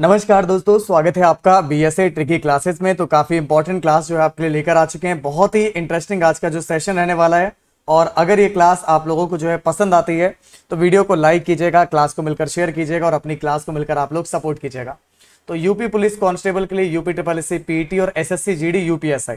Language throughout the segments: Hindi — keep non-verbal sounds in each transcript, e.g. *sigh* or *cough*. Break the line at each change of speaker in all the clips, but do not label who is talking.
नमस्कार दोस्तों स्वागत है आपका B S A tricky classes में तो काफ़ी इंपॉर्टेंट क्लास जो है आपके लिए लेकर आ चुके हैं बहुत ही इंटरेस्टिंग आज का जो सेशन रहने वाला है और अगर ये क्लास आप लोगों को जो है पसंद आती है तो वीडियो को लाइक कीजिएगा क्लास को मिलकर शेयर कीजिएगा और अपनी क्लास को मिलकर आप लोग सपोर्ट कीजिएगा तो यूपी पुलिस कांस्टेबल के लिए यूपी ट्रिपल एस पीटी और S S C G D UPSI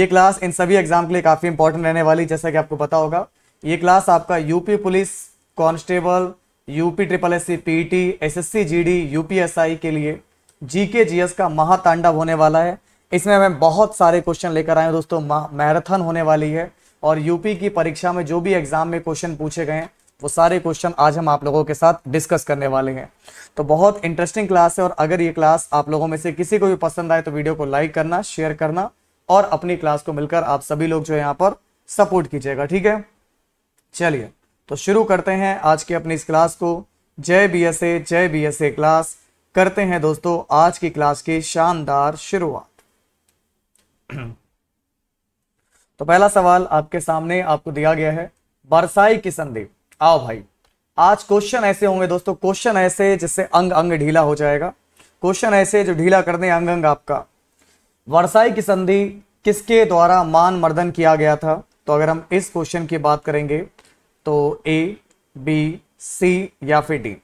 ये क्लास इन सभी एग्जाम के लिए काफ़ी इंपॉर्टेंट रहने वाली जैसा कि आपको पता होगा ये क्लास आपका UP police constable UP triple S C P T S S C G D U P S I के लिए जी के जी एस का महातांडव होने वाला है इसमें मैं बहुत सारे क्वेश्चन लेकर आए हूँ दोस्तों मैराथन होने वाली है और यूपी की परीक्षा में जो भी एग्जाम में क्वेश्चन पूछे गए हैं वो सारे क्वेश्चन आज हम आप लोगों के साथ डिस्कस करने वाले हैं तो बहुत इंटरेस्टिंग क्लास है और अगर ये क्लास आप लोगों में से किसी को भी पसंद आए तो वीडियो को लाइक करना शेयर करना और अपनी क्लास को मिलकर आप सभी लोग जो है यहाँ पर सपोर्ट कीजिएगा ठीक है चलिए तो शुरू करते हैं आज की अपनी इस क्लास को जय बी एस ए जय बी एस ए क्लास करते हैं दोस्तों आज की क्लास की शानदार शुरुआत *clears throat* तो पहला सवाल आपके सामने आपको दिया गया है बरसाई किसनदेव आओ भाई आज क्वेश्चन ऐसे होंगे दोस्तों क्वेश्चन ऐसे जिससे अंग अंग ढीला हो जाएगा क्वेश्चन ऐसे जो ढीला कर दें अंग अंग आपका वर्षाई की संधि किसके द्वारा मान मर्दन किया गया था तो अगर हम इस क्वेश्चन की बात करेंगे तो ए बी सी या फिर डी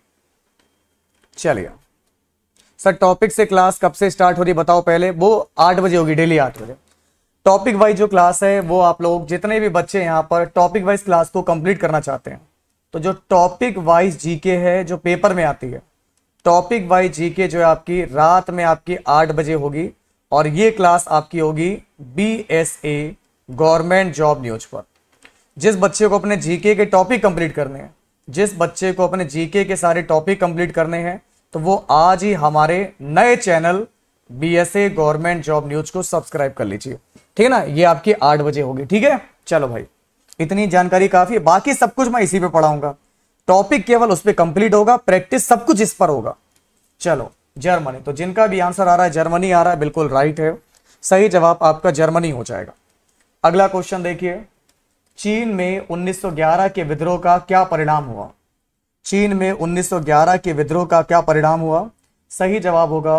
चलिए सर टॉपिक से क्लास कब से स्टार्ट हो रही बताओ पहले वो आठ बजे होगी डेली आठ बजे टॉपिक वाइज जो क्लास है वो आप लोग जितने भी बच्चे यहाँ पर टॉपिक वाइज क्लास को कंप्लीट करना चाहते हैं तो जो टॉपिक वाइज जीके है जो पेपर में आती है टॉपिक वाइज जीके जो है आपकी रात में आपकी आठ बजे होगी और ये क्लास आपकी होगी B S A government job news पर जिस बच्चे को अपने जीके के टॉपिक कंप्लीट करने हैं जिस बच्चे को अपने जीके के सारे टॉपिक कंप्लीट करने हैं तो वो आज ही हमारे नए channel B S A government job news को सब्सक्राइब कर लीजिए ठीक है ना ये आपकी आठ बजे होगी ठीक है चलो भाई इतनी जानकारी काफी है बाकी सब कुछ मैं इसी पे पढ़ाऊंगा टॉपिक केवल उस पर कंप्लीट होगा प्रैक्टिस सब कुछ इस पर होगा चलो जर्मनी तो जिनका भी आंसर आ रहा है जर्मनी आ रहा है बिल्कुल राइट है सही जवाब आपका जर्मनी हो जाएगा अगला क्वेश्चन देखिए चीन में 1911 के विद्रोह का क्या परिणाम हुआ चीन में 1911 के विद्रोह का क्या परिणाम हुआ सही जवाब होगा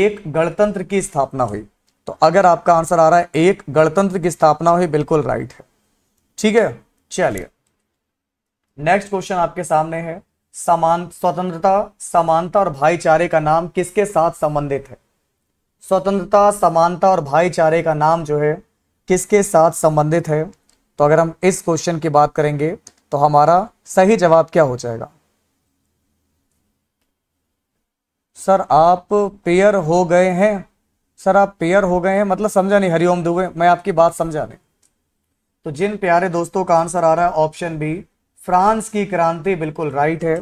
एक गणतंत्र की स्थापना हुई तो अगर आपका आंसर आ रहा है एक गणतंत्र की स्थापना हुई बिल्कुल राइट है ठीक है चलिए नेक्स्ट क्वेश्चन आपके सामने है समान स्वतंत्रता समानता और भाईचारे का नाम किसके साथ संबंधित है स्वतंत्रता समानता और भाईचारे का नाम जो है किसके साथ संबंधित है तो अगर हम इस क्वेश्चन की बात करेंगे तो हमारा सही जवाब क्या हो जाएगा सर आप पेयर हो गए हैं सर आप पेयर हो गए हैं मतलब समझा नहीं हरिओम दुबे मैं आपकी बात समझा नहीं तो जिन प्यारे दोस्तों का आंसर आ रहा है ऑप्शन बी फ्रांस की क्रांति बिल्कुल राइट है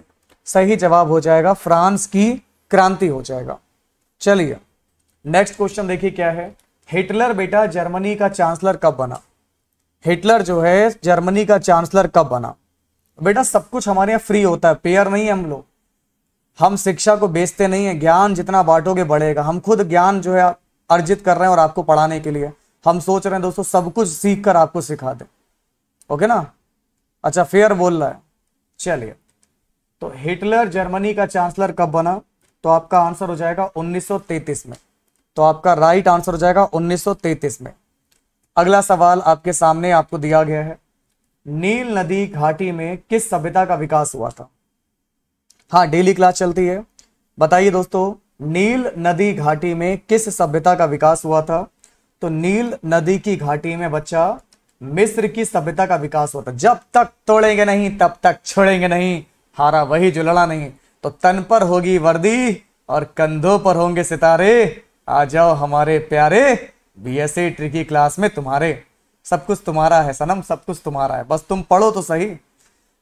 सही जवाब हो जाएगा फ्रांस की क्रांति हो जाएगा चलिए नेक्स्ट क्वेश्चन देखिए क्या है हिटलर बेटा जर्मनी का चांसलर कब बना हिटलर जो है जर्मनी का चांसलर कब बना बेटा सब कुछ हमारे यहाँ फ्री होता है पेयर नहीं हम लोग हम शिक्षा को बेचते नहीं है ज्ञान जितना बांटोगे बढ़ेगा हम खुद ज्ञान जो है अर्जित कर रहे हैं और आपको पढ़ाने के लिए हम सोच रहे हैं दोस्तों सब कुछ सीख कर आपको सिखा दे ओके ना अच्छा फेयर बोल रहा है चलिए तो हिटलर जर्मनी का चांसलर कब बना तो आपका आंसर हो जाएगा 1933 में तो आपका राइट आंसर हो जाएगा 1933 में अगला सवाल आपके सामने आपको दिया गया है नील नदी घाटी में किस सभ्यता का विकास हुआ था हाँ डेली क्लास चलती है बताइए दोस्तों नील नदी घाटी में किस सभ्यता का विकास हुआ था तो नील नदी की घाटी में बच्चा मिस्र की सभ्यता का विकास होता जब तक तोड़ेंगे नहीं तब तक छोड़ेंगे नहीं हारा वही जो लड़ा नहीं तो तन पर होगी वर्दी और कंधों पर होंगे सितारे आ जाओ हमारे प्यारे बीएससी ट्रिकी क्लास में तुम्हारे सब कुछ तुम्हारा है सनम सब कुछ तुम्हारा है बस तुम पढ़ो तो सही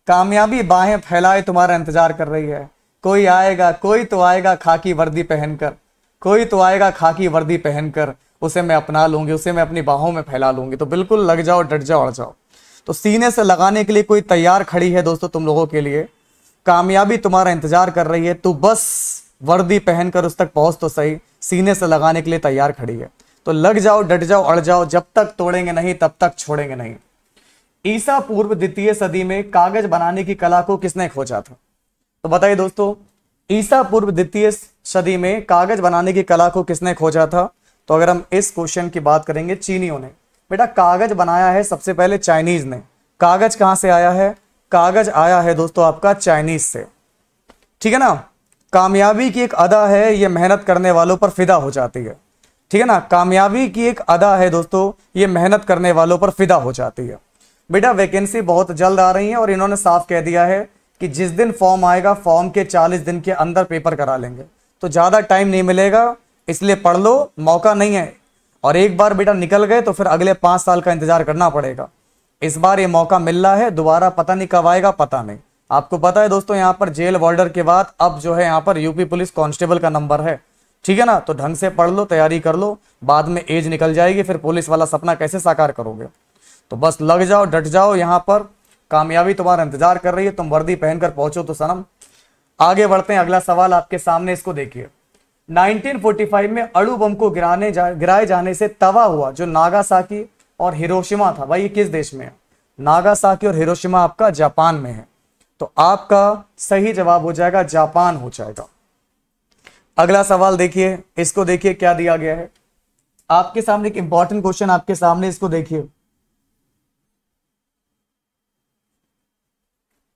कामयाबी बाहें फैलाए तुम्हारा इंतजार कर रही है कोई आएगा कोई तो आएगा खाकी वर्दी पहनकर कोई तो आएगा खाकी वर्दी पहनकर उसे मैं अपना लूंगी उसे मैं अपनी बाहों में फैला लूंगी तो बिल्कुल लग जाओ डट जाओ अड़ जाओ तो सीने से लगाने के लिए कोई तैयार खड़ी है दोस्तों तुम लोगों के लिए कामयाबी तुम्हारा इंतजार कर रही है तू बस वर्दी पहनकर उस तक पहुंच तो सही सीने से लगाने के लिए तैयार खड़ी है तो लग जाओ डट जाओ अड़ जाओ जब तक तोड़ेंगे नहीं तब तक छोड़ेंगे नहीं ईसा पूर्व द्वितीय सदी में कागज बनाने की कला को किसने खोजा था तो बताइए दोस्तों ईसा पूर्व द्वितीय सदी में कागज बनाने की कला को किसने खोजा था तो अगर हम इस क्वेश्चन की बात करेंगे चीनियों ने बेटा कागज बनाया है सबसे पहले चाइनीज ने कागज कहां से आया है कागज आया है दोस्तों आपका चाइनीज से ठीक है ना कामयाबी की एक अदा है ये मेहनत करने वालों पर फिदा हो जाती है ठीक है ना कामयाबी की एक अदा है दोस्तों ये मेहनत करने वालों पर फिदा हो जाती है बेटा वैकेंसी बहुत जल्द आ रही है और इन्होंने साफ कह दिया है कि जिस दिन फॉर्म आएगा फॉर्म के 40 दिन के अंदर पेपर करा लेंगे तो ज़्यादा टाइम नहीं मिलेगा इसलिए पढ़ लो मौका नहीं है और एक बार बेटा निकल गए तो फिर अगले पाँच साल का इंतज़ार करना पड़ेगा इस बार ये मौका मिल रहा है दोबारा पता नहीं कब आएगा पता नहीं आपको पता है दोस्तों यहाँ पर जेल बॉर्डर के बाद अब जो है यहाँ पर यूपी पुलिस कांस्टेबल का नंबर है ठीक है ना तो ढंग से पढ़ लो तैयारी कर लो बाद में एज निकल जाएगी फिर पुलिस वाला सपना कैसे साकार करोगे तो बस लग जाओ डट जाओ यहाँ पर कामयाबी तुम्हारा इंतजार कर रही है तुम वर्दी पहनकर पहुंचो तो सनम आगे बढ़ते हैं अगला सवाल आपके सामने इसको देखिए 1945 में अड़ू बम को गिराने जा गिराए जाने से तवा हुआ जो नागासाकी और हिरोशिमा था भाई ये किस देश में है नागासाकी और हिरोशिमा आपका जापान में है तो आपका सही जवाब हो जाएगा जापान हो जाएगा अगला सवाल देखिए इसको देखिए क्या दिया गया है आपके सामने एक इंपॉर्टेंट क्वेश्चन आपके सामने इसको देखिए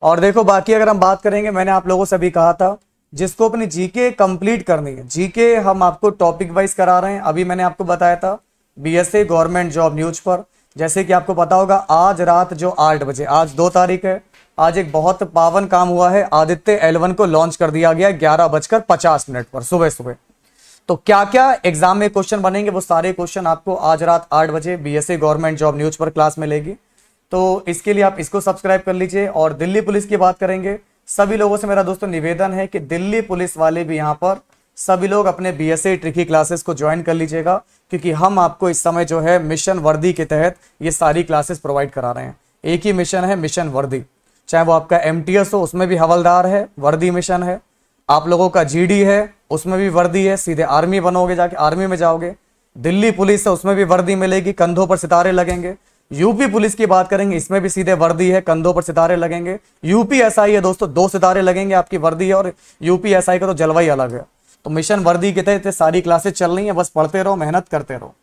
और देखो बाकी अगर हम बात करेंगे मैंने आप लोगों से भी कहा था जिसको अपनी जीके कंप्लीट करनी है जीके हम आपको टॉपिक वाइज करा रहे हैं अभी मैंने आपको बताया था बीएसए गवर्नमेंट जॉब न्यूज पर जैसे कि आपको पता होगा आज रात जो आठ बजे आज दो तारीख है आज एक बहुत पावन काम हुआ है आदित्य एलवन को लॉन्च कर दिया गया ग्यारह बजकर पचास मिनट पर सुबह सुबह तो क्या क्या एग्जाम में क्वेश्चन बनेंगे वो सारे क्वेश्चन आपको आज रात आठ बजे बीएससी गवर्नमेंट जॉब न्यूज पर क्लास मिलेगी तो इसके लिए आप इसको सब्सक्राइब कर लीजिए और दिल्ली पुलिस की बात करेंगे सभी लोगों से मेरा दोस्तों निवेदन है कि दिल्ली पुलिस वाले भी यहाँ पर सभी लोग अपने बी एस ट्रिकी क्लासेस को ज्वाइन कर लीजिएगा क्योंकि हम आपको इस समय जो है मिशन वर्दी के तहत ये सारी क्लासेस प्रोवाइड करा रहे हैं एक ही मिशन है मिशन वर्दी चाहे वो आपका एम हो उसमें भी हवलदार है वर्दी मिशन है आप लोगों का जी है उसमें भी वर्दी है सीधे आर्मी बनोगे जाके आर्मी में जाओगे दिल्ली पुलिस है उसमें भी वर्दी मिलेगी कंधों पर सितारे लगेंगे यूपी पुलिस की बात करेंगे इसमें भी सीधे वर्दी है कंधों पर सितारे लगेंगे यूपी एस है दोस्तों दो सितारे लगेंगे आपकी वर्दी है और यूपी एस का तो जलवा ही अलग है तो मिशन वर्दी के तहत सारी क्लासेस चल रही है बस पढ़ते रहो मेहनत करते रहो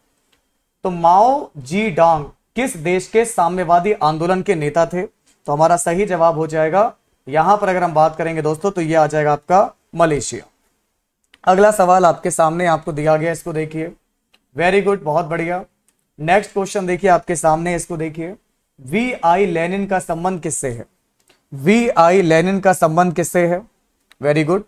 तो माओ जी डांग किस देश के साम्यवादी आंदोलन के नेता थे तो हमारा सही जवाब हो जाएगा यहां पर अगर हम बात करेंगे दोस्तों तो ये आ जाएगा आपका मलेशिया अगला सवाल आपके सामने आपको दिया गया इसको देखिए वेरी गुड बहुत बढ़िया नेक्स्ट क्वेश्चन देखिए आपके सामने इसको देखिए वी आई लेनिन का संबंध किससे है वी आई लेनिन का संबंध किससे है वेरी गुड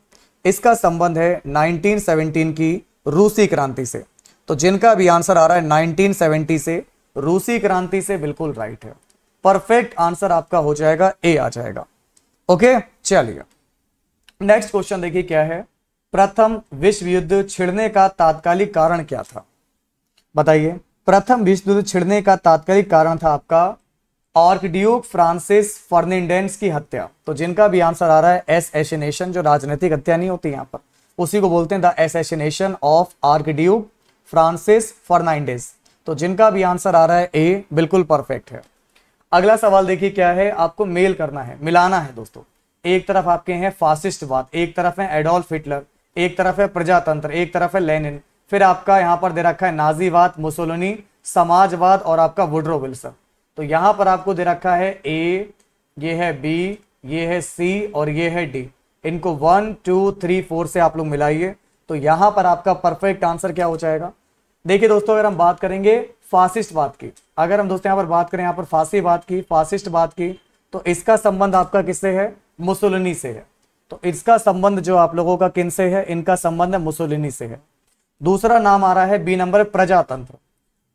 इसका संबंध है 1917 की रूसी क्रांति से तो जिनका भी आंसर आ रहा है 1970 से रूसी क्रांति से बिल्कुल राइट है परफेक्ट आंसर आपका हो जाएगा ए आ जाएगा ओके चलिए नेक्स्ट क्वेश्चन देखिए क्या है प्रथम विश्व युद्ध छिड़ने का तात्कालिक कारण क्या था बताइए प्रथम विश्व युद्ध छिड़ने का तात्कालिक कारण था आपका ऑर्कड्यूक फ्रांसिस फर्निडेंस की हत्या तो जिनका भी आंसर आ रहा है एसिनेशन जो राजनीतिक हत्या नहीं होती यहां पर उसी को बोलते हैं the assassination of archduke Francis Ferdinand तो जिनका भी आंसर आ रहा है ए बिल्कुल परफेक्ट है अगला सवाल देखिए क्या है आपको मेल करना है मिलाना है दोस्तों एक तरफ आपके हैं फासिस्टवाद एक तरफ है एडोल्फ हिटलर एक तरफ है प्रजातंत्र एक तरफ है लेनिन फिर आपका यहां पर दे रखा है नाजीवाद मुसोलोनी समाजवाद और आपका वुड्रो विल्सन तो यहां पर आपको दे रखा है ए ये है बी ये है सी और ये है डी इनको वन टू थ्री फोर से आप लोग मिलाइए तो यहां पर आपका परफेक्ट आंसर क्या हो जाएगा देखिए दोस्तों अगर हम बात करेंगे फासिस्ट बात की अगर हम दोस्तों यहाँ पर बात करें यहाँ पर बात की फासिस्ट बात की तो इसका संबंध आपका किससे है मुसोलिनी से है तो इसका संबंध जो आप लोगों का किन से है इनका संबंध मुसोलिनी से है दूसरा नाम आ रहा है बी नंबर प्रजातंत्र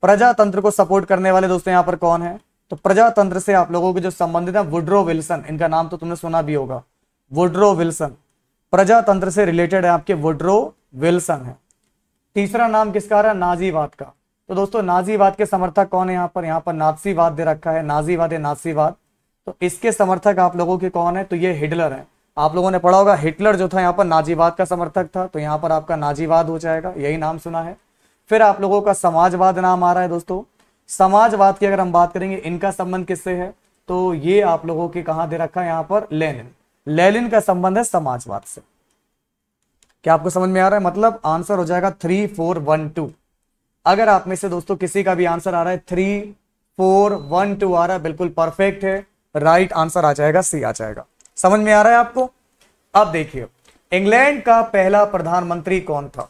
प्रजातंत्र को सपोर्ट करने वाले दोस्तों यहाँ पर कौन है तो प्रजातंत्र से आप लोगों के जो संबंधित है वुड्रो विल्सन इनका नाम तो तुमने सुना भी होगा वुड्रो विल्सन प्रजातंत्र से रिलेटेड है आपके वुड्रो विल्सन है तीसरा नाम किसका आ रहा है नाजीवाद का तो दोस्तों नाजीवाद के समर्थक कौन है यहाँ पर यहाँ पर नाथसीवाद दे रखा है नाजीवाद है नाथसीवाद तो इसके समर्थक आप लोगों के कौन है तो ये हिटलर है आप लोगों ने पढ़ा होगा हिटलर जो था यहाँ पर नाजीवाद का समर्थक था तो यहाँ पर आपका नाजीवाद हो जाएगा यही नाम सुना है फिर आप लोगों का समाजवाद नाम आ रहा है दोस्तों समाजवाद की अगर हम बात करेंगे इनका संबंध किससे है तो ये आप लोगों के कहाँ दे रखा है यहाँ पर लेनिन लेलिन का संबंध है समाजवाद से क्या आपको समझ में आ रहा है मतलब आंसर हो जाएगा थ्री फोर वन टू अगर आप में से दोस्तों किसी का भी आंसर आ रहा है थ्री फोर वन टू आ रहा है बिल्कुल परफेक्ट है राइट आंसर आ जाएगा सी आ जाएगा समझ में आ रहा है आपको अब देखिए इंग्लैंड का पहला प्रधानमंत्री कौन था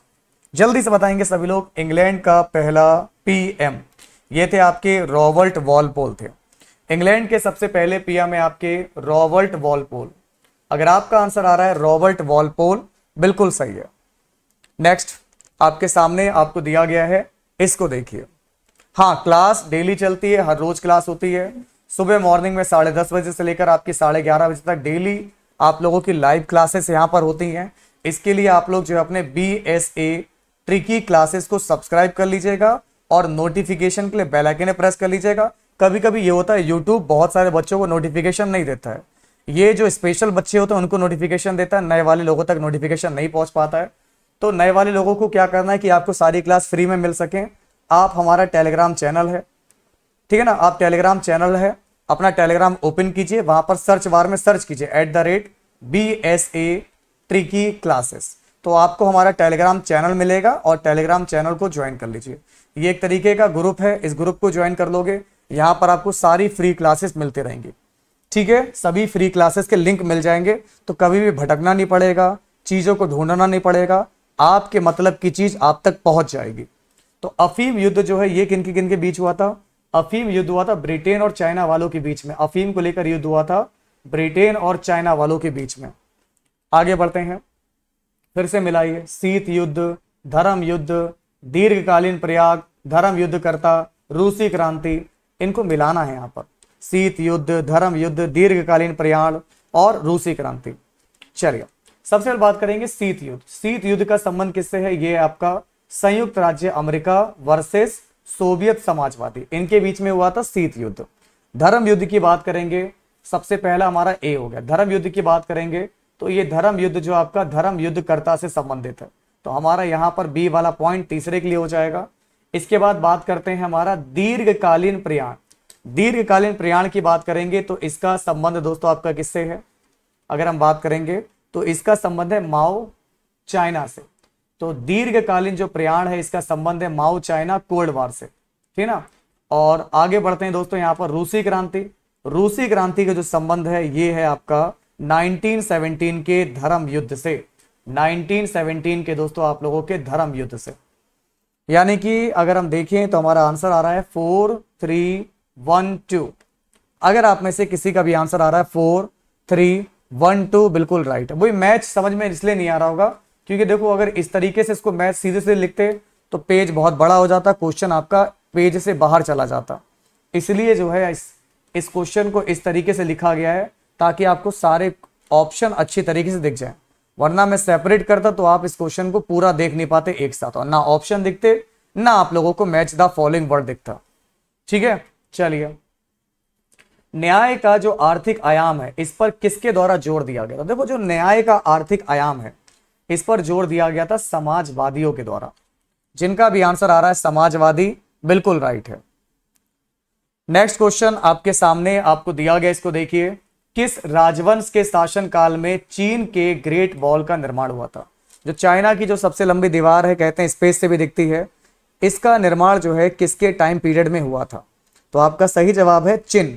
जल्दी से बताएंगे सभी लोग इंग्लैंड का पहला पीएम ये थे आपके रॉबर्ट वॉलपोल थे इंग्लैंड के सबसे पहले पीएम है आपके रॉबर्ट वॉलपोल अगर आपका आंसर आ रहा है रॉबर्ट वॉलपोल बिल्कुल सही है नेक्स्ट आपके सामने आपको दिया गया है इसको देखिए हाँ क्लास डेली चलती है हर रोज क्लास होती है सुबह मॉर्निंग में साढ़े दस बजे से लेकर आपकी साढ़े ग्यारह बजे तक डेली आप लोगों की लाइव क्लासेस यहाँ पर होती हैं इसके लिए आप लोग जो है अपने B S A tricky classes को सब्सक्राइब कर लीजिएगा और नोटिफिकेशन के लिए बेल प्रेस कर लीजिएगा कभी कभी ये होता है यूट्यूब बहुत सारे बच्चों को नोटिफिकेशन नहीं देता है ये जो स्पेशल बच्चे होते हैं उनको नोटिफिकेशन देता है नए वाले लोगों तक नोटिफिकेशन नहीं पहुंच पाता है तो नए वाले लोगों को क्या करना है कि आपको सारी क्लास फ्री में मिल सकें आप हमारा टेलीग्राम चैनल है ठीक है ना आप टेलीग्राम चैनल है अपना टेलीग्राम ओपन कीजिए वहां पर सर्च बार में सर्च कीजिए at the rate B S A tricky classes तो आपको हमारा टेलीग्राम चैनल मिलेगा और टेलीग्राम चैनल को ज्वाइन कर लीजिए ये एक तरीके का ग्रुप है इस ग्रुप को ज्वाइन कर लोगे यहाँ पर आपको सारी फ्री क्लासेस मिलती रहेंगी ठीक है सभी फ्री क्लासेस के लिंक मिल जाएंगे तो कभी भी भटकना नहीं पड़ेगा चीज़ों को ढूंढना नहीं पड़ेगा आपके मतलब की चीज़ आप तक पहुंच जाएगी तो अफीम युद्ध जो है ये किन के किन के बीच हुआ था अफीम युद्ध हुआ था ब्रिटेन और चाइना वालों के बीच में अफीम को लेकर युद्ध हुआ था ब्रिटेन और चाइना वालों के बीच में आगे बढ़ते हैं फिर से मिलाइए शीत युद्ध धर्म युद्ध दीर्घकालीन प्रयाग धर्म युद्ध करता रूसी क्रांति इनको मिलाना है यहाँ पर शीत युद्ध धर्म युद्ध दीर्घकालीन प्रयाण और रूसी क्रांति चलिए सबसे पहले बात करेंगे शीत युद्ध शीत युद्ध का संबंध किससे है ये आपका संयुक्त राज्य अमेरिका वर्सेस सोवियत समाजवादी इनके बीच में हुआ था शीत युद्ध धर्म युद्ध की बात करेंगे सबसे पहला हमारा ए हो गया धर्म युद्ध की बात करेंगे तो ये धर्म युद्ध जो आपका धर्म युद्धकर्ता से संबंधित है तो हमारा यहाँ पर बी वाला पॉइंट तीसरे के लिए हो जाएगा इसके बाद बात करते हैं हमारा दीर्घकालीन प्रयाण दीर्घकालीन प्रयाण की बात करेंगे तो इसका संबंध दोस्तों आपका किससे है अगर हम बात करेंगे तो इसका संबंध है माओ चाइना से तो दीर्घकालीन जो प्रयाण है इसका संबंध है माओ चाइना कोल्ड वार से ठीक ना और आगे बढ़ते हैं दोस्तों यहां पर रूसी क्रांति रूसी क्रांति का जो संबंध है ये है आपका 1917 के धर्म युद्ध से 1917 के दोस्तों आप लोगों के धर्म युद्ध से यानी कि अगर हम देखें तो हमारा आंसर आ रहा है फोर थ्री वन टू अगर आप में से किसी का भी आंसर आ रहा है फोर थ्री वन टू बिल्कुल राइट वही मैच समझ में इसलिए नहीं आ रहा होगा क्योंकि देखो अगर इस तरीके से इसको मैच सीधे सीधे लिखते तो पेज बहुत बड़ा हो जाता क्वेश्चन आपका पेज से बाहर चला जाता इसलिए जो है इस इस क्वेश्चन को इस तरीके से लिखा गया है ताकि आपको सारे ऑप्शन अच्छी तरीके से दिख जाए वरना मैं सेपरेट करता तो आप इस क्वेश्चन को पूरा देख नहीं पाते एक साथ और ना ऑप्शन दिखते ना आप लोगों को मैच द फॉलोइंग वर्ड दिखता ठीक है चलिए न्याय का जो आर्थिक आयाम है इस पर किसके द्वारा जोर दिया गया था देखो जो न्याय का आर्थिक आयाम है इस पर जोर दिया गया था समाजवादियों के द्वारा जिनका भी आंसर आ रहा है समाजवादी बिल्कुल राइट है नेक्स्ट क्वेश्चन आपके सामने आपको दिया गया इसको देखिए किस राजवंश के शासनकाल में चीन के ग्रेट वॉल का निर्माण हुआ था जो चाइना की जो सबसे लंबी दीवार है कहते हैं स्पेस से भी दिखती है इसका निर्माण जो है किसके टाइम पीरियड में हुआ था तो आपका सही जवाब है चिन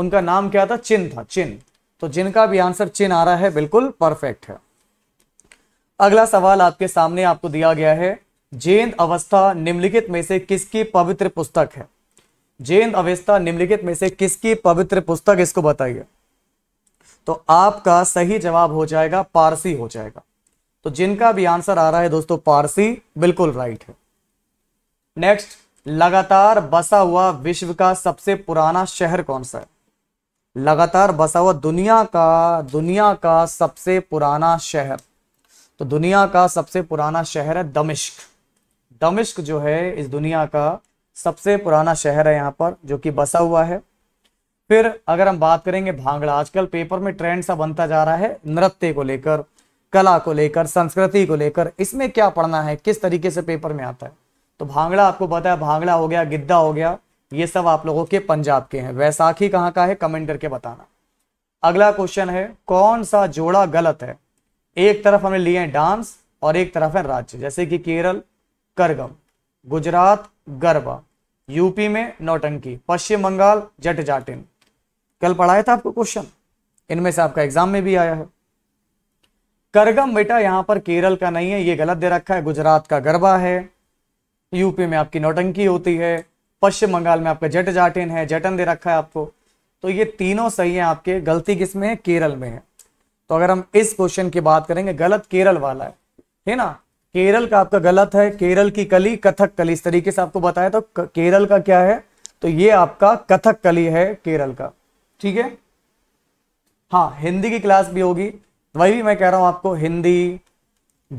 उनका नाम क्या था चिन था चिन तो जिनका भी आंसर चिन आ रहा है बिल्कुल परफेक्ट है अगला सवाल आपके सामने आपको दिया गया है जैन अवस्था निम्नलिखित में से किसकी पवित्र पुस्तक है जैन अवस्था निम्नलिखित में से किसकी पवित्र पुस्तक इसको बताइए तो आपका सही जवाब हो जाएगा पारसी हो जाएगा तो जिनका भी आंसर आ रहा है दोस्तों पारसी बिल्कुल राइट है नेक्स्ट लगातार बसा हुआ विश्व का सबसे पुराना शहर कौन सा है लगातार बसा हुआ दुनिया का दुनिया का सबसे पुराना शहर तो दुनिया का सबसे पुराना शहर है दमिश्क दमिश्क जो है इस दुनिया का सबसे पुराना शहर है यहाँ पर जो कि बसा हुआ है फिर अगर हम बात करेंगे भांगड़ा आजकल पेपर में ट्रेंड सा बनता जा रहा है नृत्य को लेकर कला को लेकर संस्कृति को लेकर इसमें क्या पढ़ना है किस तरीके से पेपर में आता है तो भांगड़ा आपको पता है भांगड़ा हो गया गिद्दा हो गया ये सब आप लोगों के पंजाब के हैं वैसाखी कहाँ का है कमेंट करके बताना अगला क्वेश्चन है कौन सा जोड़ा गलत है एक तरफ हमने लिए हैं डांस और एक तरफ है राज्य जैसे कि केरल करगम गुजरात गरबा यूपी में नौटंकी पश्चिम बंगाल जट जाटिन कल पढ़ाया था आपको क्वेश्चन इनमें से आपका एग्जाम में भी आया है करगम बेटा यहां पर केरल का नहीं है ये गलत दे रखा है गुजरात का गरबा है यूपी में आपकी नौटंकी होती है पश्चिम बंगाल में आपका जट जाटिन है जटन दे रखा है आपको तो ये तीनों सही है आपके गलती किस में है केरल में है तो अगर हम इस क्वेश्चन की बात करेंगे गलत केरल वाला है है ना केरल का आपका गलत है केरल की कली कथक कली इस तरीके से आपको बताया तो केरल का क्या है तो ये आपका कथक कली है केरल का ठीक है हाँ हिंदी की क्लास भी होगी वही मैं कह रहा हूं आपको हिंदी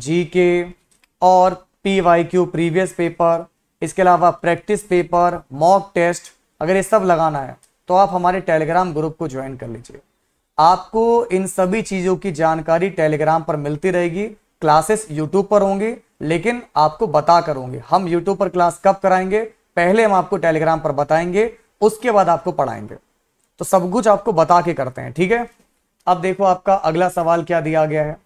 जीके और P Y Q previous paper इसके अलावा प्रैक्टिस पेपर मॉक टेस्ट अगर ये सब लगाना है तो आप हमारे टेलीग्राम ग्रुप को ज्वाइन कर लीजिए आपको इन सभी चीज़ों की जानकारी टेलीग्राम पर मिलती रहेगी क्लासेस यूट्यूब पर होंगी लेकिन आपको बता कर होंगे हम यूट्यूब पर क्लास कब कराएंगे पहले हम आपको टेलीग्राम पर बताएंगे उसके बाद आपको पढ़ाएंगे तो सब कुछ आपको बता के करते हैं ठीक है अब देखो आपका अगला सवाल क्या दिया गया है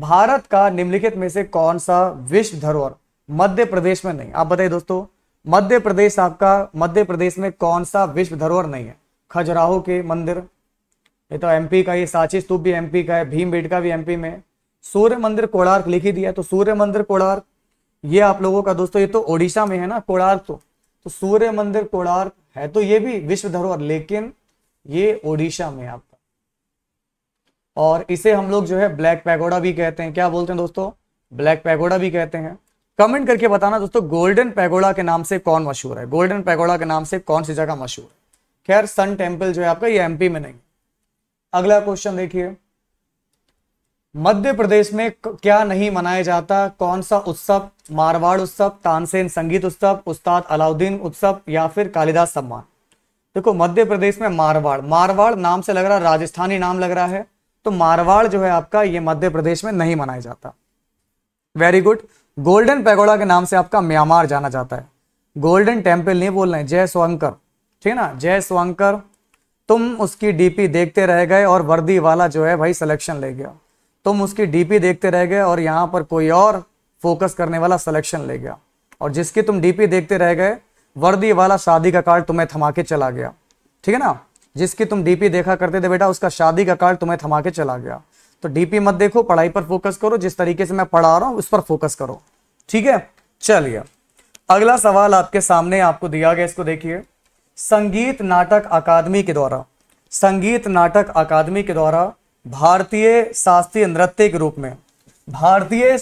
भारत का निम्नलिखित में से कौन सा विश्व धरोहर मध्य प्रदेश में नहीं आप बताइए दोस्तों मध्य प्रदेश आपका मध्य प्रदेश में कौन सा विश्व धरोहर नहीं है खजुराहो के मंदिर ये तो एमपी का ये साची स्तूप भी एमपी का है भीम बेटका भी एमपी में सूर्य मंदिर कोणार्क लिख ही दिया तो सूर्य मंदिर कोणार्क ये आप लोगों का दोस्तों ये तो ओडिशा में है ना कोणार्क तो तो सूर्य मंदिर कोणार्क है तो ये भी विश्व धरोहर लेकिन ये ओडिशा में आप और इसे हम लोग जो है ब्लैक पैगोडा भी कहते हैं क्या बोलते हैं दोस्तों ब्लैक पैगोडा भी कहते हैं कमेंट करके बताना दोस्तों गोल्डन पैगोडा के नाम से कौन मशहूर है गोल्डन पैगोडा के नाम से कौन सी जगह मशहूर है खैर सन टेम्पल जो है आपका ये एमपी में नहीं अगला क्वेश्चन देखिए मध्य प्रदेश में क्या नहीं मनाया जाता कौन सा उत्सव मारवाड़ उत्सव तानसेन संगीत उत्सव उस्ताद अलाउद्दीन उत्सव या फिर कालिदास सम्मान देखो मध्य प्रदेश में मारवाड़ मारवाड़ नाम से लग रहा है राजस्थानी नाम लग रहा है तो मारवाड़ जो है आपका ये मध्य प्रदेश में नहीं मनाया जाता वेरी गुड गोल्डन पैगोडा के नाम से आपका म्यांमार जाना जाता है गोल्डन टेम्पल नहीं बोल रहे जय स्वंकर ठीक है ना जय स्वंकर तुम उसकी डीपी देखते रह गए और वर्दी वाला जो है भाई सिलेक्शन ले गया तुम उसकी डीपी देखते रह गए और यहाँ पर कोई और फोकस करने वाला सिलेक्शन ले गया और जिसकी तुम डीपी देखते रह गए वर्दी वाला शादी का कार्ड तुम्हें थमा के चला गया ठीक है ना जिसकी तुम डीपी देखा करते थे बेटा उसका शादी का कार्ड तुम्हें थमा के चला गया तो डीपी मत देखो पढ़ाई पर फोकस करो जिस तरीके से मैं पढ़ा रहा हूं उस पर फोकस करो ठीक है चलिए अगला सवाल आपके सामने आपको दिया गया इसको देखिए संगीत नाटक अकादमी के द्वारा संगीत नाटक अकादमी के द्वारा भारतीय शास्त्रीय नृत्य के रूप में भारतीय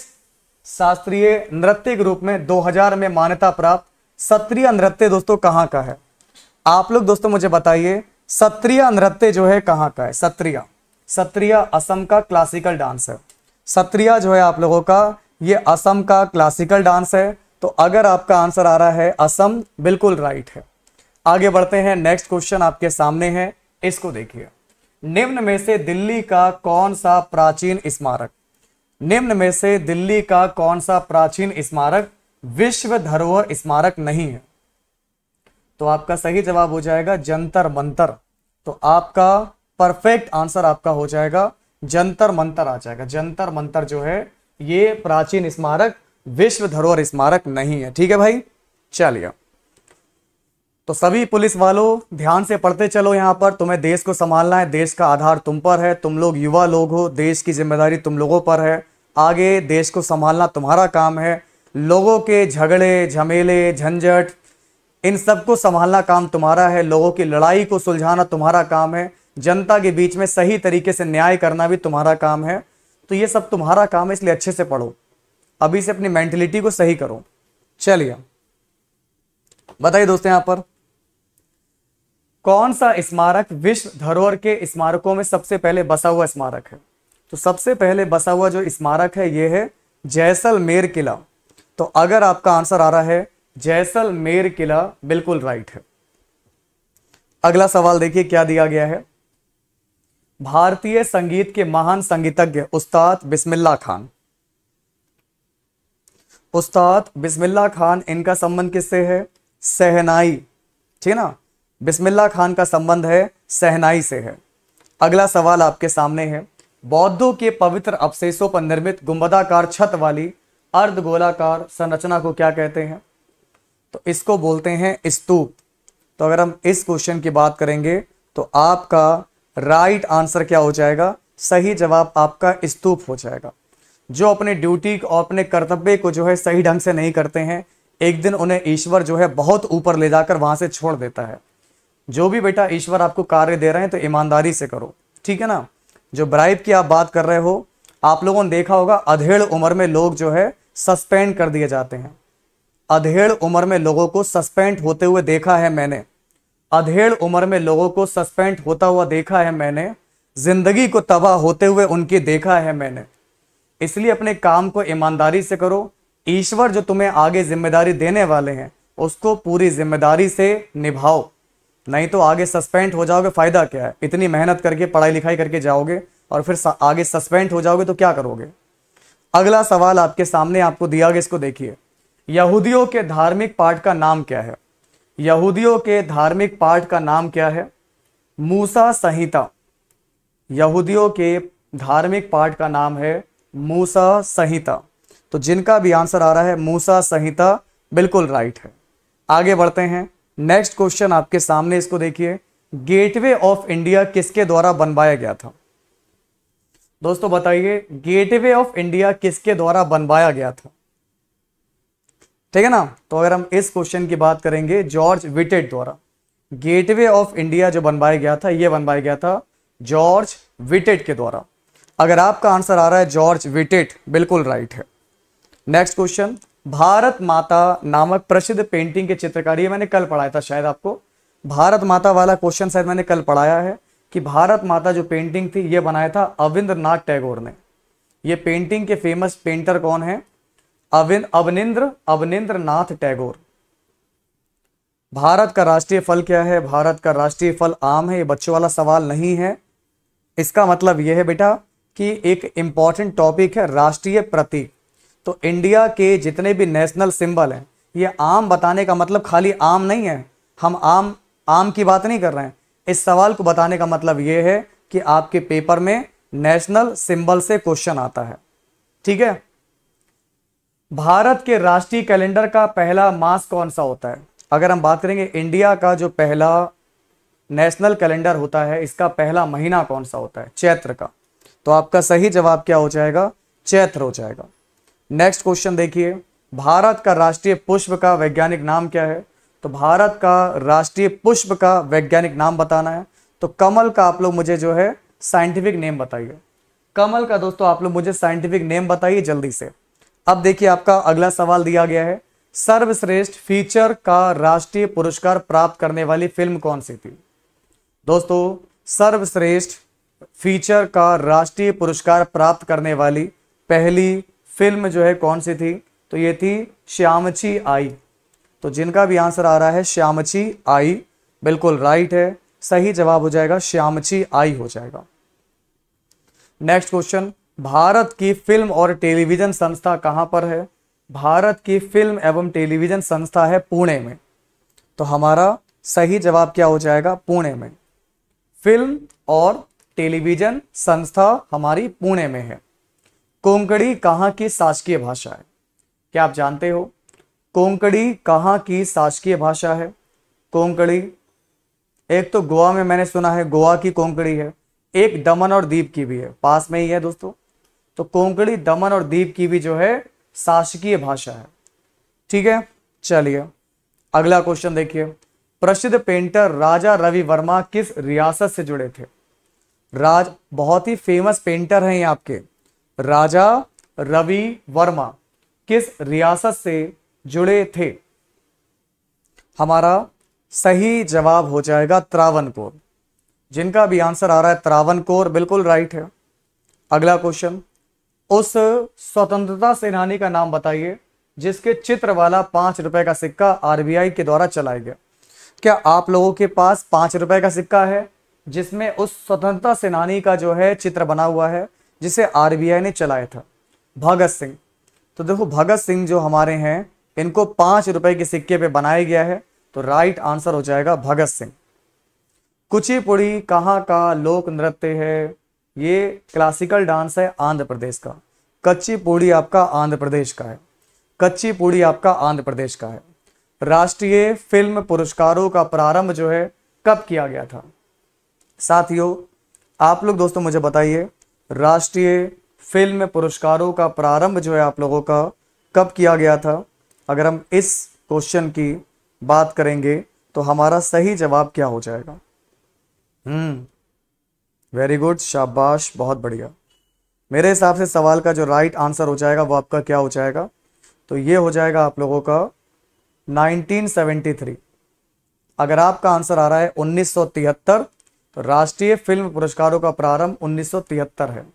शास्त्रीय नृत्य के रूप में 2000 में मान्यता प्राप्त सत्रीय नृत्य दोस्तों कहाँ का है आप लोग दोस्तों मुझे बताइए सत्रिया नृत्य जो है कहाँ का है सत्रिया सत्रिया असम का क्लासिकल डांस है सत्रिया जो है आप लोगों का ये असम का क्लासिकल डांस है तो अगर आपका आंसर आ रहा है असम बिल्कुल राइट है आगे बढ़ते हैं नेक्स्ट क्वेश्चन आपके सामने है इसको देखिए निम्न में से दिल्ली का कौन सा प्राचीन स्मारक निम्न में से दिल्ली का कौन सा प्राचीन स्मारक विश्व धरोहर स्मारक नहीं है तो आपका सही जवाब हो जाएगा जंतर मंतर तो आपका परफेक्ट आंसर आपका हो जाएगा जंतर मंतर आ जाएगा जंतर मंतर जो है ये प्राचीन स्मारक विश्व धरोहर स्मारक नहीं है ठीक है भाई चलिए तो सभी पुलिस वालों ध्यान से पढ़ते चलो यहां पर तुम्हें देश को संभालना है देश का आधार तुम पर है तुम लोग युवा लोग हो देश की जिम्मेदारी तुम लोगों पर है आगे देश को संभालना तुम्हारा काम है लोगों के झगड़े झमेले झंझट इन सबको संभालना काम तुम्हारा है लोगों की लड़ाई को सुलझाना तुम्हारा काम है जनता के बीच में सही तरीके से न्याय करना भी तुम्हारा काम है तो ये सब तुम्हारा काम है इसलिए अच्छे से पढ़ो अभी से अपनी मेंटेलिटी को सही करो चलिए बताइए दोस्तों यहां पर कौन सा स्मारक विश्व धरोहर के स्मारकों में सबसे पहले बसा हुआ स्मारक है तो सबसे पहले बसा हुआ जो स्मारक है ये है जैसलमेर किला तो अगर आपका आंसर आ रहा है जैसलमेर किला बिल्कुल राइट है अगला सवाल देखिए क्या दिया गया है भारतीय संगीत के महान संगीतज्ञ उस्ताद बिस्मिल्ला खान उस्ताद बिस्मिल्ला खान इनका संबंध किससे है सहनाई ठीक है ना बिस्मिल्ला खान का संबंध है सहनाई से है अगला सवाल आपके सामने है बौद्धों के पवित्र अवशेषों पर निर्मित गुंबदाकार छत वाली अर्धगोलाकार संरचना को क्या कहते हैं तो इसको बोलते हैं स्तूप तो अगर हम इस क्वेश्चन की बात करेंगे तो आपका राइट आंसर क्या हो जाएगा सही जवाब आपका स्तूप हो जाएगा जो अपने ड्यूटी और अपने कर्तव्य को जो है सही ढंग से नहीं करते हैं एक दिन उन्हें ईश्वर जो है बहुत ऊपर ले जाकर वहां से छोड़ देता है जो भी बेटा ईश्वर आपको कार्य दे रहे हैं तो ईमानदारी से करो ठीक है ना जो ब्राइब की आप बात कर रहे हो आप लोगों ने देखा होगा अधेड़ उम्र में लोग जो है सस्पेंड कर दिए जाते हैं अधेड़ उम्र में लोगों को सस्पेंड होते हुए देखा है मैंने अधेड़ उम्र में लोगों को सस्पेंड होता हुआ देखा है मैंने जिंदगी को तबाह होते हुए उनकी देखा है मैंने इसलिए अपने काम को ईमानदारी से करो ईश्वर जो तुम्हें आगे जिम्मेदारी देने वाले हैं उसको पूरी जिम्मेदारी से निभाओ नहीं तो आगे सस्पेंड हो जाओगे फ़ायदा क्या है इतनी मेहनत करके पढ़ाई लिखाई करके जाओगे और फिर आगे सस्पेंड हो जाओगे तो क्या करोगे अगला सवाल आपके सामने आपको दिया गया इसको देखिए यहूदियों के धार्मिक पाठ का नाम क्या है यहूदियों के धार्मिक पाठ का नाम क्या है मूसा संहिता यहूदियों के धार्मिक पाठ का नाम है मूसा संहिता तो जिनका भी आंसर आ रहा है मूसा संहिता बिल्कुल राइट है आगे बढ़ते हैं नेक्स्ट क्वेश्चन आपके सामने इसको देखिए गेटवे ऑफ इंडिया किसके द्वारा बनवाया गया था दोस्तों बताइए गेटवे ऑफ इंडिया किसके द्वारा बनवाया गया था ठीक है ना तो अगर हम इस क्वेश्चन की बात करेंगे जॉर्ज विटेड द्वारा गेटवे ऑफ इंडिया जो बनवाया गया था ये बनवाया गया था जॉर्ज विटेड के द्वारा अगर आपका आंसर आ रहा है जॉर्ज विटेड बिल्कुल राइट है नेक्स्ट क्वेश्चन भारत माता नामक प्रसिद्ध पेंटिंग के चित्रकार ये मैंने कल पढ़ाया था शायद आपको भारत माता वाला क्वेश्चन शायद मैंने कल पढ़ाया है कि भारत माता जो पेंटिंग थी ये बनाया था अविंद्र टैगोर ने ये पेंटिंग के फेमस पेंटर कौन है अविन अवनिंद्र अवनिंद्र नाथ टैगोर भारत का राष्ट्रीय फल क्या है भारत का राष्ट्रीय फल आम है ये बच्चों वाला सवाल नहीं है इसका मतलब यह है बेटा कि एक इंपॉर्टेंट टॉपिक है राष्ट्रीय प्रतीक तो इंडिया के जितने भी नेशनल सिंबल हैं ये आम बताने का मतलब खाली आम नहीं है हम आम आम की बात नहीं कर रहे हैं इस सवाल को बताने का मतलब ये है कि आपके पेपर में नेशनल सिंबल से क्वेश्चन आता है ठीक है भारत के राष्ट्रीय कैलेंडर का पहला मास कौन सा होता है अगर हम बात करेंगे इंडिया का जो पहला नेशनल कैलेंडर होता है इसका पहला महीना कौन सा होता है चैत्र का तो आपका सही जवाब क्या हो जाएगा चैत्र हो जाएगा नेक्स्ट क्वेश्चन देखिए भारत का राष्ट्रीय पुष्प का वैज्ञानिक नाम क्या है तो भारत का राष्ट्रीय पुष्प का वैज्ञानिक नाम बताना है तो कमल का आप लोग मुझे जो है साइंटिफिक नेम बताइए कमल का दोस्तों आप लोग मुझे साइंटिफिक नेम बताइए जल्दी से अब देखिए आपका अगला सवाल दिया गया है सर्वश्रेष्ठ फीचर का राष्ट्रीय पुरस्कार प्राप्त करने वाली फिल्म कौन सी थी दोस्तों सर्वश्रेष्ठ फीचर का राष्ट्रीय पुरस्कार प्राप्त करने वाली पहली फिल्म जो है कौन सी थी तो ये थी श्यामची आई तो जिनका भी आंसर आ रहा है श्यामची आई बिल्कुल राइट है सही जवाब हो जाएगा श्यामची आई हो जाएगा नेक्स्ट क्वेश्चन भारत की फिल्म और टेलीविजन संस्था कहाँ पर है भारत की फिल्म एवं टेलीविजन संस्था है पुणे में तो हमारा सही जवाब क्या हो जाएगा पुणे में फिल्म और टेलीविजन संस्था हमारी पुणे में है कोंकड़ी कहाँ की शासकीय भाषा है क्या आप जानते हो कोंकड़ी कहाँ की शासकीय भाषा है कोंकड़ी एक तो गोवा में मैंने सुना है गोवा की कोंकड़ी है एक दमन और द्वीप की भी है पास में ही है दोस्तों तो कोंकणी दमन और दीप की भी जो है शासकीय भाषा है ठीक है चलिए अगला क्वेश्चन देखिए प्रसिद्ध पेंटर राजा रवि वर्मा किस रियासत से जुड़े थे राज बहुत ही फेमस पेंटर हैं ये आपके राजा रवि वर्मा किस रियासत से जुड़े थे हमारा सही जवाब हो जाएगा त्रावनकोर जिनका भी आंसर आ रहा है त्रावनकोर बिल्कुल राइट है अगला क्वेश्चन उस स्वतंत्रता सेनानी का नाम बताइए जिसके चित्र वाला पांच रुपए का सिक्का आरबीआई के द्वारा चलाया गया क्या आप लोगों के पास पांच रुपए का सिक्का है जिसमें उस स्वतंत्रता सेनानी का जो है चित्र बना हुआ है जिसे आरबीआई ने चलाया था भगत सिंह तो देखो भगत सिंह जो हमारे हैं इनको पांच रुपए के सिक्के पे बनाया गया है तो राइट आंसर हो जाएगा भगत सिंह कुचिपुड़ी कहाँ का लोक नृत्य है ये क्लासिकल डांस है आंध्र प्रदेश का कच्ची पूड़ी आपका आंध्र प्रदेश का है कच्ची पूड़ी आपका आंध्र प्रदेश का है राष्ट्रीय फिल्म पुरस्कारों का प्रारंभ जो है कब किया गया था साथियों आप लोग दोस्तों मुझे बताइए राष्ट्रीय फिल्म पुरस्कारों का प्रारंभ जो है आप लोगों का कब किया गया था अगर हम इस क्वेश्चन की बात करेंगे तो हमारा सही जवाब क्या हो जाएगा हम्म वेरी गुड शाबाश बहुत बढ़िया मेरे हिसाब से सवाल का जो राइट आंसर हो जाएगा वो आपका क्या हो जाएगा तो ये हो जाएगा आप लोगों का 1973 अगर आपका आंसर आ रहा है 1973 तो राष्ट्रीय फिल्म पुरस्कारों का प्रारंभ 1973 है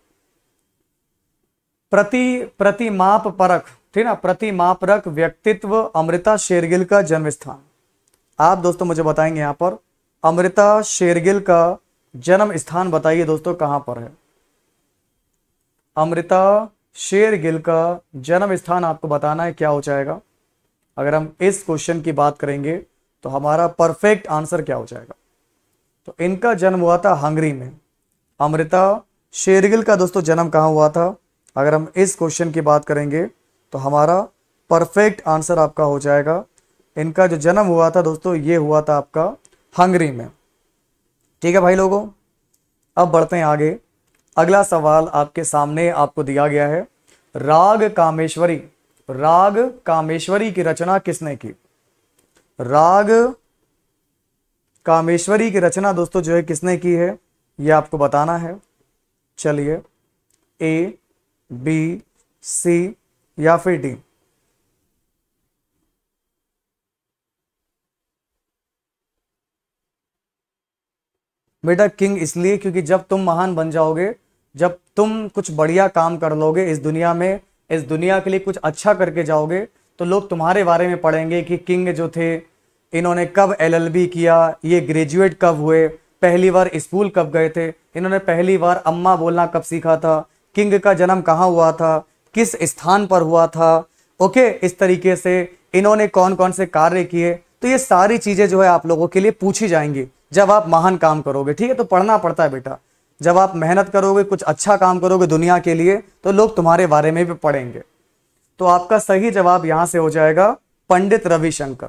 प्रति माप परख ठीक ना माप रख व्यक्तित्व अमृता शेरगिल का जन्म स्थान आप दोस्तों मुझे बताएंगे यहां पर अमृता शेरगिल का जन्म स्थान बताइए दोस्तों कहाँ पर है अमृता शेर गिल का जन्म स्थान आपको बताना है क्या हो जाएगा अगर हम इस क्वेश्चन की बात करेंगे तो हमारा परफेक्ट आंसर क्या हो जाएगा तो इनका जन्म हुआ था हंगरी में अमृता शेरगिल का दोस्तों जन्म कहाँ हुआ था अगर हम इस क्वेश्चन की बात करेंगे तो हमारा परफेक्ट आंसर आपका हो जाएगा इनका जो जन्म हुआ था दोस्तों ये हुआ था आपका हंगरी में ठीक है भाई लोगों अब बढ़ते हैं आगे अगला सवाल आपके सामने आपको दिया गया है राग कामेश्वरी राग कामेश्वरी की रचना किसने की राग कामेश्वरी की रचना दोस्तों जो है किसने की है ये आपको बताना है चलिए ए बी सी या फिर डी बेटा किंग इसलिए क्योंकि जब तुम महान बन जाओगे जब तुम कुछ बढ़िया काम कर लोगे इस दुनिया में इस दुनिया के लिए कुछ अच्छा करके जाओगे तो लोग तुम्हारे बारे में पढ़ेंगे कि किंग जो थे इन्होंने कब एलएलबी किया ये ग्रेजुएट कब हुए पहली बार स्कूल कब गए थे इन्होंने पहली बार अम्मा बोलना कब सीखा था किंग का जन्म कहाँ हुआ था किस स्थान पर हुआ था ओके इस तरीके से इन्होंने कौन कौन से कार्य किए तो ये सारी चीज़ें जो है आप लोगों के लिए पूछी जाएंगी जब आप महान काम करोगे ठीक है तो पढ़ना पड़ता है बेटा जब आप मेहनत करोगे कुछ अच्छा काम करोगे दुनिया के लिए तो लोग तुम्हारे बारे में भी पढ़ेंगे तो आपका सही जवाब यहां से हो जाएगा पंडित रविशंकर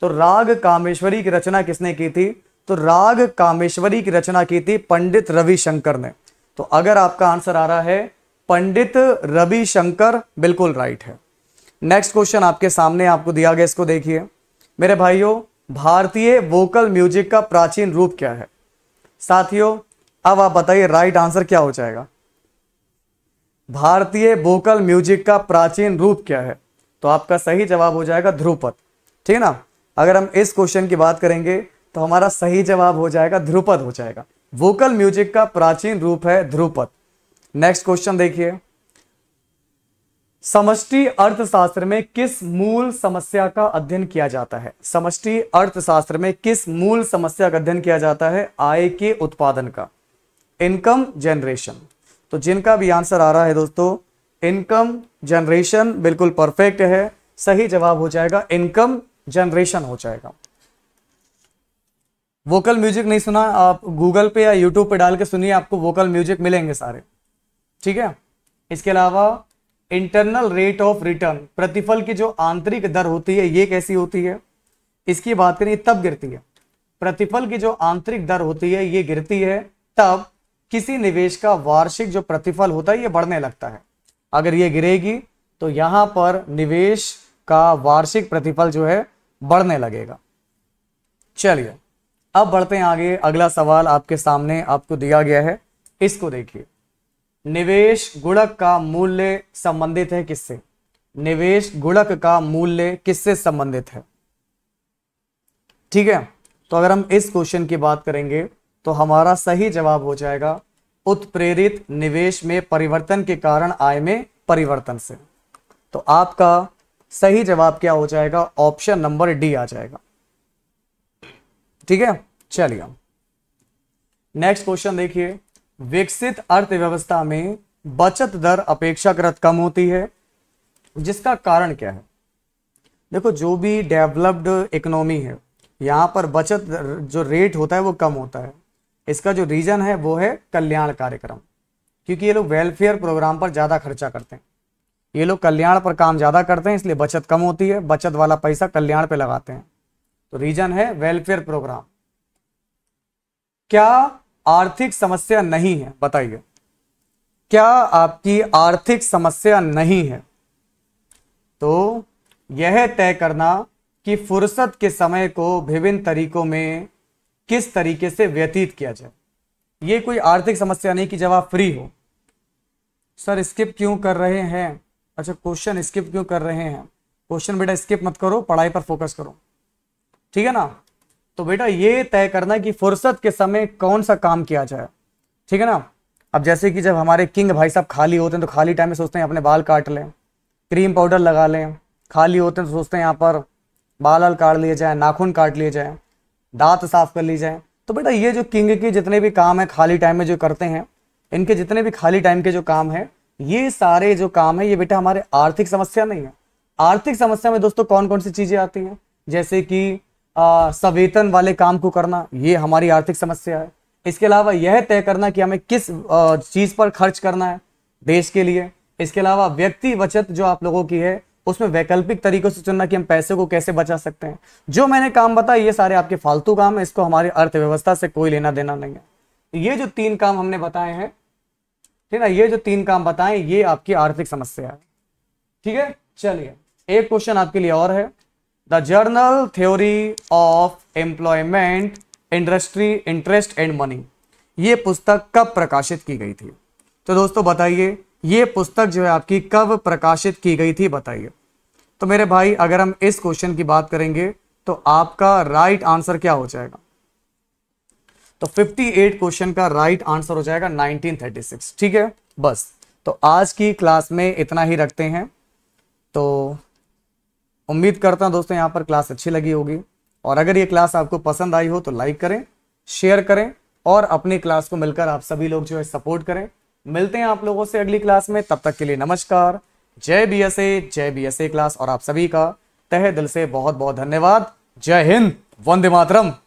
तो राग कामेश्वरी की रचना किसने की थी तो राग कामेश्वरी की रचना की थी पंडित रविशंकर ने तो अगर आपका आंसर आ रहा है पंडित रविशंकर बिल्कुल राइट है नेक्स्ट क्वेश्चन आपके सामने आपको दिया गया इसको देखिए मेरे भाइयों भारतीय वोकल म्यूजिक का प्राचीन रूप क्या है साथियों अब आप बताइए राइट आंसर क्या हो जाएगा भारतीय वोकल म्यूजिक का प्राचीन रूप क्या है तो आपका सही जवाब हो जाएगा ध्रुपद ठीक है ना अगर हम इस क्वेश्चन की बात करेंगे तो हमारा सही जवाब हो जाएगा ध्रुपद हो जाएगा वोकल म्यूजिक का प्राचीन रूप है ध्रुपद नेक्स्ट क्वेश्चन देखिए समष्टि अर्थशास्त्र में किस मूल समस्या का अध्ययन किया जाता है समष्टि अर्थशास्त्र में किस मूल समस्या का अध्ययन किया जाता है आय के उत्पादन का इनकम जनरेशन तो जिनका भी आंसर आ रहा है दोस्तों इनकम जनरेशन बिल्कुल परफेक्ट है सही जवाब हो जाएगा इनकम जनरेशन हो जाएगा वोकल म्यूजिक नहीं सुना आप गूगल पे या यूट्यूब पे डाल के सुनिए आपको वोकल म्यूजिक मिलेंगे सारे ठीक है इसके अलावा इंटरनल रेट ऑफ रिटर्न प्रतिफल की जो आंतरिक दर होती है ये कैसी होती है इसकी बात करें तब गिरती है प्रतिफल की जो आंतरिक दर होती है ये गिरती है तब किसी निवेश का वार्षिक जो प्रतिफल होता है ये बढ़ने लगता है अगर ये गिरेगी तो यहां पर निवेश का वार्षिक प्रतिफल जो है बढ़ने लगेगा चलिए अब बढ़ते हैं आगे अगला सवाल आपके सामने आपको दिया गया है इसको देखिए निवेश गुणक का मूल्य संबंधित है किससे निवेश गुणक का मूल्य किससे संबंधित है ठीक है तो अगर हम इस क्वेश्चन की बात करेंगे तो हमारा सही जवाब हो जाएगा उत्प्रेरित निवेश में परिवर्तन के कारण आय में परिवर्तन से तो आपका सही जवाब क्या हो जाएगा ऑप्शन नंबर डी आ जाएगा ठीक है चलिए नेक्स्ट क्वेश्चन देखिए विकसित अर्थव्यवस्था में बचत दर अपेक्षाकृत कम होती है जिसका कारण क्या है देखो जो भी डेवलप्ड इकोनॉमी है यहाँ पर बचत जो रेट होता है वो कम होता है इसका जो रीज़न है वो है कल्याण कार्यक्रम क्योंकि ये लोग वेलफेयर प्रोग्राम पर ज़्यादा खर्चा करते हैं ये लोग कल्याण पर काम ज़्यादा करते हैं इसलिए बचत कम होती है बचत वाला पैसा कल्याण पे लगाते हैं तो रीज़न है वेलफेयर प्रोग्राम क्या आर्थिक समस्या नहीं है बताइए क्या आपकी आर्थिक समस्या नहीं है तो यह तय करना कि फुर्सत के समय को विभिन्न तरीकों में किस तरीके से व्यतीत किया जाए ये कोई आर्थिक समस्या नहीं कि जब आप फ्री हो सर स्किप क्यों कर रहे हैं अच्छा क्वेश्चन स्किप क्यों कर रहे हैं क्वेश्चन बेटा स्किप मत करो पढ़ाई पर फोकस करो ठीक है ना तो बेटा ये तय करना कि फुर्सत के समय कौन सा काम किया जाए ठीक है ना अब जैसे कि जब हमारे किंग भाई साहब खाली होते हैं तो खाली टाइम में सोचते हैं अपने बाल काट लें क्रीम पाउडर लगा लें खाली होते हैं तो सोचते हैं यहाँ पर बाल वाल काट लिए जाए नाखून काट लिए जाए दांत साफ कर लिए जाए तो बेटा ये जो किंग के जितने भी काम है खाली टाइम में जो करते हैं इनके जितने भी खाली टाइम के जो काम है ये सारे जो काम है ये बेटा हमारे आर्थिक समस्या नहीं है आर्थिक समस्या में दोस्तों कौन कौन सी चीज़ें आती हैं जैसे कि सवेतन वाले काम को करना ये हमारी आर्थिक समस्या है इसके अलावा यह तय करना कि हमें किस चीज़ पर खर्च करना है देश के लिए इसके अलावा व्यक्ति बचत जो आप लोगों की है उसमें वैकल्पिक तरीकों से चुनना कि हम पैसे को कैसे बचा सकते हैं जो मैंने काम बताया ये सारे आपके फालतू काम है इसको हमारी अर्थव्यवस्था से कोई लेना देना नहीं है ये जो तीन काम हमने बताए हैं ठीक है ये जो तीन काम बताए ये आपकी आर्थिक समस्या है ठीक है चलिए एक क्वेश्चन आपके लिए और है the general theory of employment industry interest and money ये पुस्तक कब प्रकाशित की गई थी तो दोस्तों बताइए ये पुस्तक जो है आपकी कब प्रकाशित की गई थी बताइए तो मेरे भाई अगर हम इस क्वेश्चन की बात करेंगे तो आपका राइट right आंसर क्या हो जाएगा तो 58 क्वेश्चन का राइट right आंसर हो जाएगा 1936 ठीक है बस तो आज की क्लास में इतना ही रखते हैं तो उम्मीद करता हूं दोस्तों यहाँ पर क्लास अच्छी लगी होगी और अगर ये क्लास आपको पसंद आई हो तो लाइक करें शेयर करें और अपनी क्लास को मिलकर आप सभी लोग जो है सपोर्ट करें मिलते हैं आप लोगों से अगली क्लास में तब तक के लिए नमस्कार जय बी एस ए जय बी एस ए क्लास और आप सभी का तहे दिल से बहुत बहुत धन्यवाद जय हिंद वंदे मातरम